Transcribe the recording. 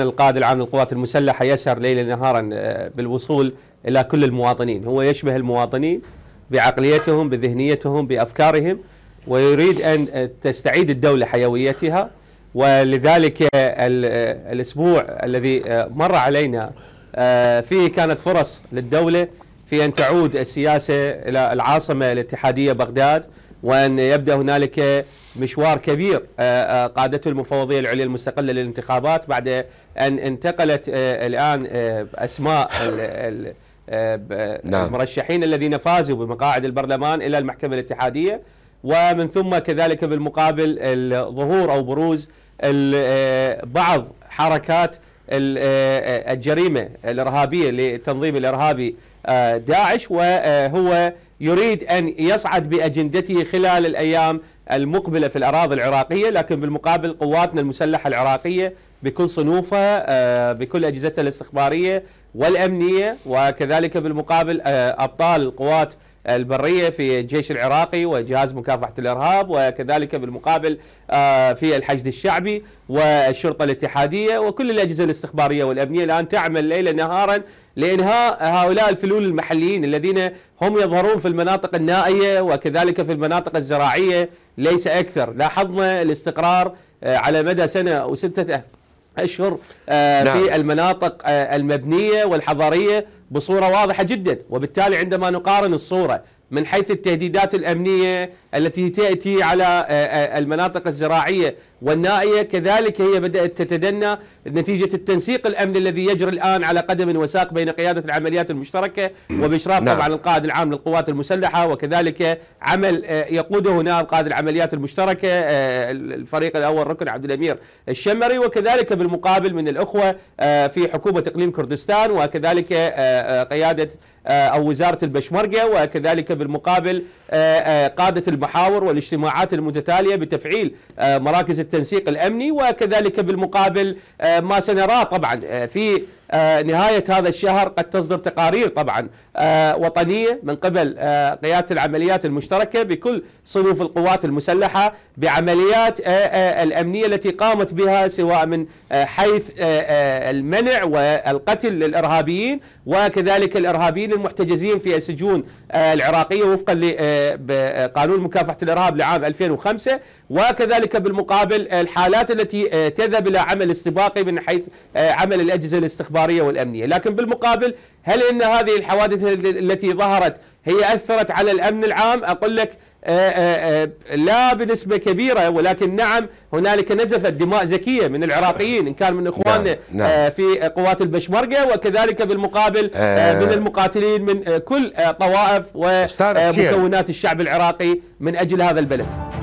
القائد العام للقوات المسلحة يسهر ليلا نهارا آه، بالوصول إلى كل المواطنين هو يشبه المواطنين بعقليتهم بذهنيتهم بأفكارهم ويريد أن آه، تستعيد الدولة حيويتها ولذلك آه، الأسبوع الذي مر علينا فيه كانت فرص للدولة في أن تعود السياسة إلى العاصمة الاتحادية بغداد وأن يبدأ هنالك مشوار كبير آه، آه، قادته المفوضية العليا المستقلة للانتخابات بعد أن انتقلت آه، الآن أسماء نعم. المرشحين الذين فازوا بمقاعد البرلمان إلى المحكمة الاتحادية ومن ثم كذلك بالمقابل ظهور أو بروز بعض حركات الجريمة الإرهابية للتنظيم الإرهابي داعش وهو يريد أن يصعد بأجندته خلال الأيام المقبلة في الأراضي العراقية لكن بالمقابل قواتنا المسلحة العراقية بكل صنوفها آه، بكل أجهزتها الاستخبارية والأمنية وكذلك بالمقابل آه، أبطال القوات البريه في الجيش العراقي وجهاز مكافحه الارهاب وكذلك بالمقابل آه، في الحشد الشعبي والشرطه الاتحاديه وكل الاجهزه الاستخباريه والامنيه الان تعمل ليلا نهارا لانهاء هؤلاء الفلول المحليين الذين هم يظهرون في المناطق النائيه وكذلك في المناطق الزراعيه ليس اكثر، لاحظنا الاستقرار آه، على مدى سنه وسته أشهر آه، نعم. في المناطق آه، المبنية والحضرية بصورة واضحة جدا وبالتالي عندما نقارن الصورة من حيث التهديدات الأمنية التي تأتي على آه، المناطق الزراعية والنائية كذلك هي بدأت تتدنى نتيجة التنسيق الأمني الذي يجري الآن على قدم وساق بين قيادة العمليات المشتركة وبإشراف نعم. طبعا القائد العام للقوات المسلحة وكذلك عمل آه، يقوده نائب قائد العمليات المشتركة آه، الفريق الأول ركن عبد الأمير الشمري وكذلك بالمقابل من الأخوة آه، في حكومة إقليم كردستان وكذلك قيادة أو وزارة البشمركة وكذلك بالمقابل قادة المحاور والاجتماعات المتتالية بتفعيل مراكز التنسيق التنسيق الامني وكذلك بالمقابل آه، ما سنراه طبعا آه، في آه، نهاية هذا الشهر قد تصدر تقارير طبعا آه، وطنية من قبل آه، قيادة العمليات المشتركة بكل صنوف القوات المسلحة بعمليات الأمنية التي قامت بها سواء من حيث المنع والقتل للإرهابيين وكذلك الإرهابيين المحتجزين في السجون العراقية وفقا لقانون مكافحة الإرهاب لعام 2005 وكذلك بالمقابل الحالات التي تذهب إلى عمل استباقي من حيث عمل الأجهزة الاستخبارية الحضارية والأمنية لكن بالمقابل هل أن هذه الحوادث التي ظهرت هي أثرت على الأمن العام أقول لك آه، آه، آه، لا بنسبة كبيرة ولكن نعم هنالك نزفت دماء زكية من العراقيين إن كان من إخواننا نعم. نعم. في قوات البشمركة وكذلك بالمقابل من المقاتلين من كل طوائف ومكونات الشعب العراقي من أجل هذا البلد